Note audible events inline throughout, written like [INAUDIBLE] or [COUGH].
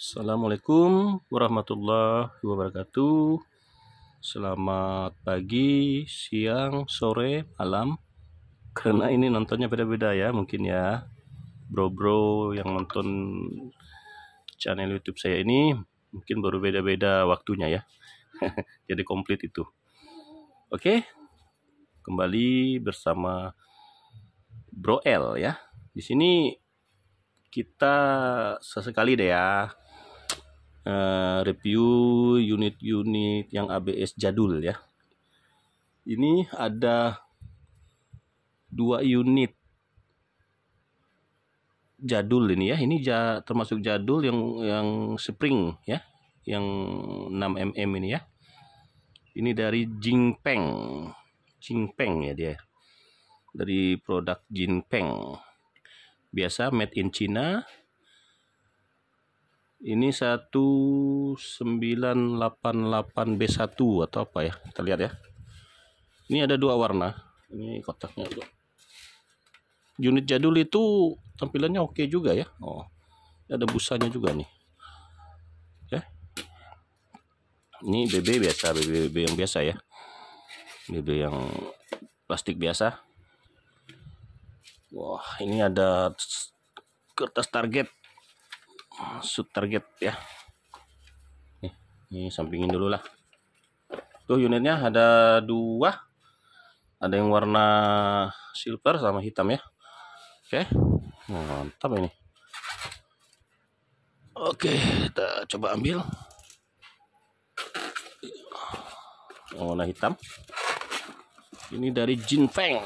Assalamualaikum warahmatullahi wabarakatuh. Selamat pagi, siang, sore, malam. Karena ini nontonnya beda-beda ya, mungkin ya. Bro-bro yang nonton channel YouTube saya ini mungkin baru beda-beda waktunya ya. [LAUGHS] Jadi komplit itu. Oke. Kembali bersama Bro L ya. Di sini kita sesekali deh ya Eh, review unit-unit yang ABS jadul ya. Ini ada dua unit jadul ini ya. Ini ja, termasuk jadul yang yang spring ya, yang 6 mm ini ya. Ini dari Jingpeng. Jingpeng ya dia. Dari produk Jingpeng. Biasa made in China ini 1988B1 atau apa ya kita lihat ya ini ada dua warna ini kotaknya dua unit jadul itu tampilannya oke juga ya Oh ada busanya juga nih ya ini BB biasa BB, BB yang biasa ya BB yang plastik biasa wah ini ada kertas target shoot target ya nih, ini sampingin dulu lah tuh unitnya ada dua ada yang warna silver sama hitam ya oke mantap ini oke kita coba ambil warna hitam ini dari Jinfeng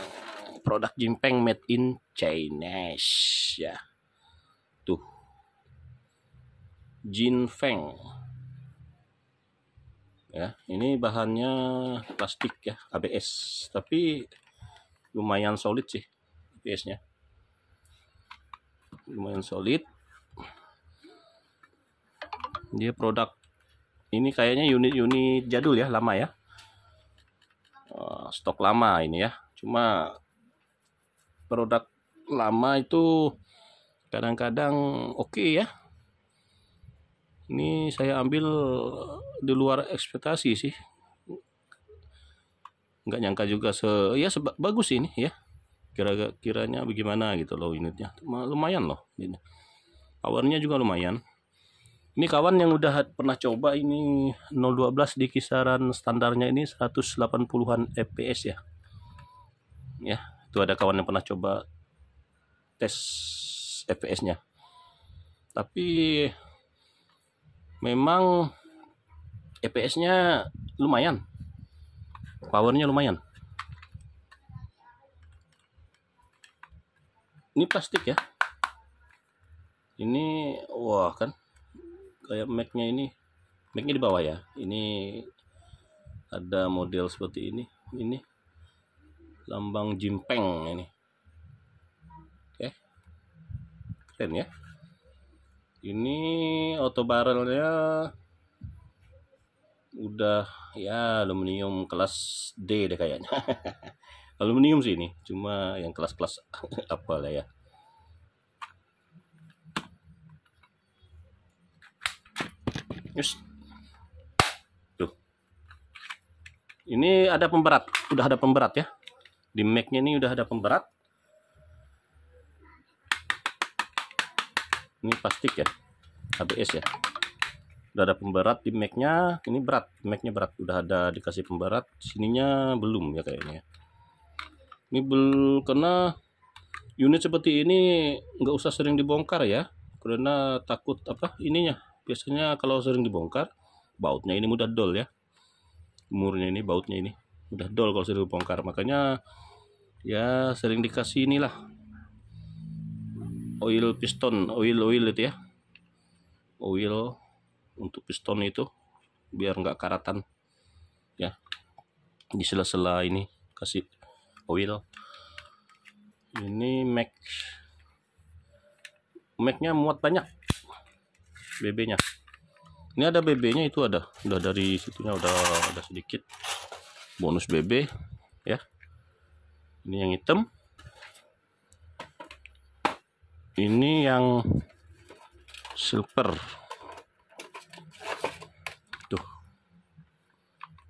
produk Jinpeng made in Chinese ya Feng, ya ini bahannya plastik ya ABS tapi lumayan solid sih ABS nya lumayan solid dia produk ini kayaknya unit-unit jadul ya lama ya oh, stok lama ini ya cuma produk lama itu kadang-kadang oke okay ya ini saya ambil di luar ekspektasi sih nggak nyangka juga se ya seba, bagus ini ya kira kiranya bagaimana gitu loh unitnya lumayan loh ini powernya juga lumayan ini kawan yang udah pernah coba ini 012 di kisaran standarnya ini 180-an fps ya ya itu ada kawan yang pernah coba tes fps nya tapi memang EPS-nya lumayan. Powernya lumayan. Ini plastik ya. Ini wah kan kayak Mac-nya ini. Mac-nya di bawah ya. Ini ada model seperti ini. Ini lambang jimpeng ini. Oke. Eh, keren ya ini auto barrelnya udah ya aluminium kelas D deh kayaknya [LAUGHS] aluminium sih ini cuma yang kelas-kelas [LAUGHS] apa lah ya Yes. Tuh. Ini ada pemberat, udah ada pemberat ya. Di Mac-nya ini udah ada pemberat. ini plastik ya ABS ya udah ada pemberat di Mac-nya ini berat Mac-nya berat udah ada dikasih pemberat sininya belum ya kayaknya ini belum kena unit seperti ini nggak usah sering dibongkar ya karena takut apa ininya biasanya kalau sering dibongkar bautnya ini mudah dol ya umurnya ini bautnya ini udah dol kalau sering dibongkar makanya ya sering dikasih inilah oil piston oil oil itu ya oil untuk piston itu biar nggak karatan ya di sela-sela ini kasih oil ini Mac nya muat banyak BB nya ini ada BB nya itu ada udah dari situnya udah ada sedikit bonus BB ya ini yang hitam ini yang silver tuh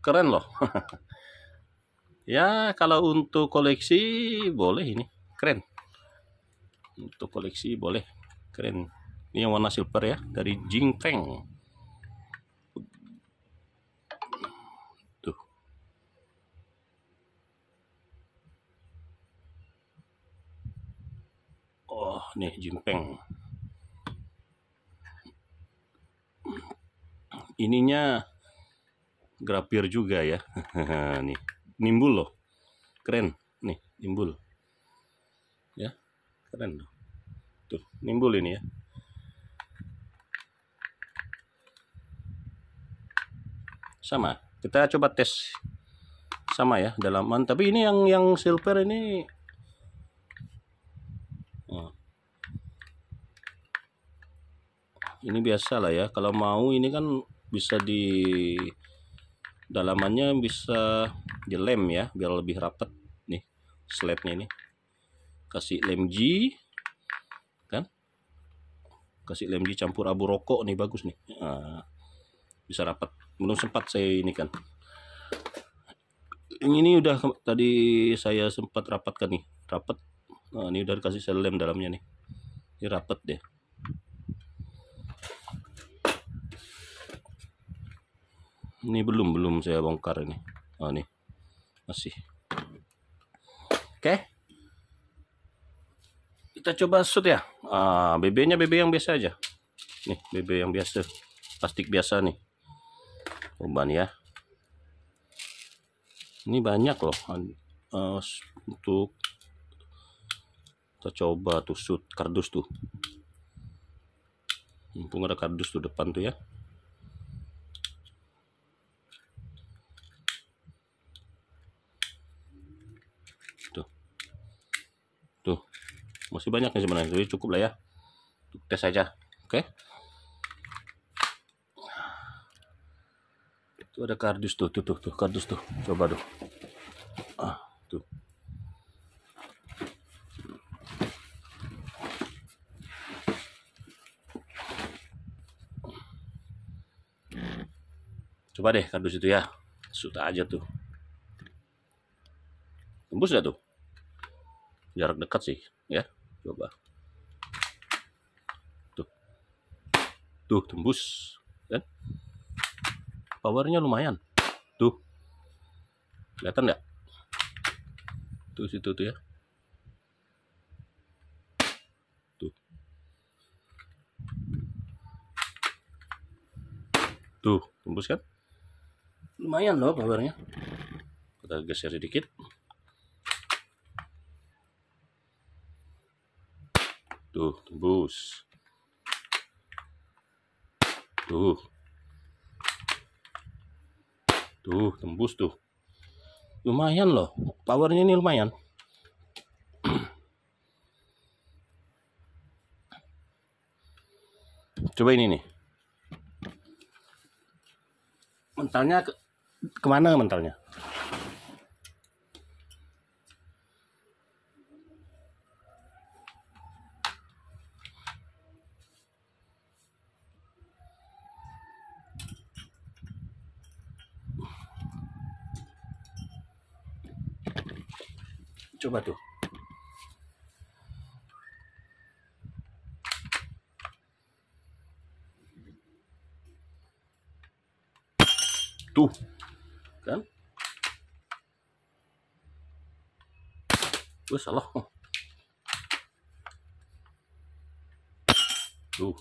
keren loh [LAUGHS] ya kalau untuk koleksi boleh ini keren untuk koleksi boleh keren ini yang warna silver ya dari Jingfeng Oh, nih Jimpeng. Ininya grapir juga ya. [LAUGHS] nih, nimbul loh. Keren. Nih, nimbul. Ya, keren loh. Tuh, nimbul ini ya. Sama. Kita coba tes sama ya dalaman. Tapi ini yang yang silver ini ini biasa lah ya kalau mau ini kan bisa di dalamannya bisa dilem ya biar lebih rapat nih slednya ini kasih lem G kan kasih lem G campur abu rokok nih bagus nih nah, bisa rapat belum sempat saya ini kan ini udah tadi saya sempat rapatkan nih rapat nah, ini udah dikasih saya lem dalamnya nih ini rapat deh ini belum belum saya bongkar ini oh nih masih oke okay. kita coba shoot ya ah, BB nya BB yang biasa aja nih BB yang biasa plastik biasa nih Uban ya ini banyak loh uh, untuk kita coba tusut kardus tuh mumpung ada kardus tuh depan tuh ya masih banyak nih sebenarnya jadi cukup lah ya Untuk tes saja oke okay. itu ada kardus tuh tuh tuh tuh kardus tuh coba tuh ah tuh coba deh kardus itu ya sudah aja tuh tembus ya tuh jarak dekat sih ya coba tuh tuh tembus kan powernya lumayan tuh kelihatan nggak tuh situ tuh ya tuh tuh tembus kan lumayan loh powernya kita geser sedikit Tuh, tembus. Tuh. Tuh, tembus tuh. Lumayan loh. Powernya ini lumayan. Coba ini nih. Mentalnya ke kemana mentalnya? Coba tuh. Tuh. Kan? Gue salah. Tuh.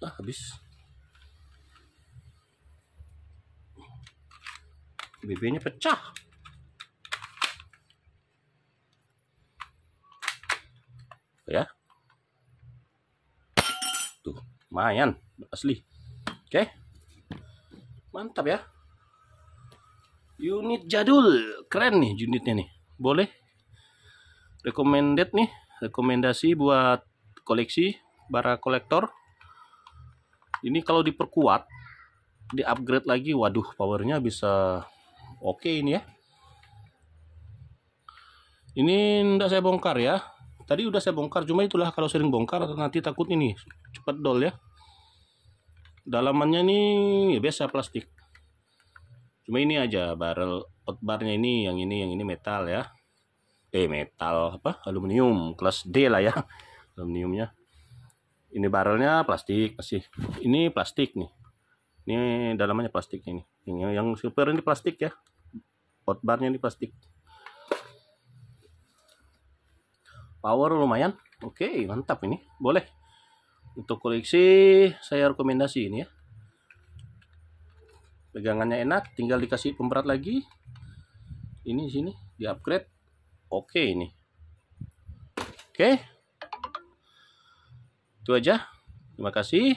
ah habis. BB-nya pecah. Ya. Tuh, lumayan asli. Oke. Mantap ya. Unit jadul, keren nih unitnya nih. Boleh recommended nih, rekomendasi buat koleksi para kolektor. Ini kalau diperkuat, di upgrade lagi, waduh powernya bisa oke ini ya ini ndak saya bongkar ya tadi udah saya bongkar cuma itulah kalau sering bongkar nanti takut ini cepat dol ya dalamannya nih ya biasa plastik cuma ini aja barrel outbarnya ini yang ini yang ini metal ya eh metal apa aluminium kelas D lah ya [LAUGHS] aluminiumnya ini barrelnya plastik masih ini plastik nih ini dalamannya plastik ini ini yang super ini plastik ya hotbarnya ini plastik power lumayan oke okay, mantap ini boleh untuk koleksi saya rekomendasi ini ya pegangannya enak tinggal dikasih pemberat lagi ini sini di upgrade oke okay, ini oke okay. itu aja terima kasih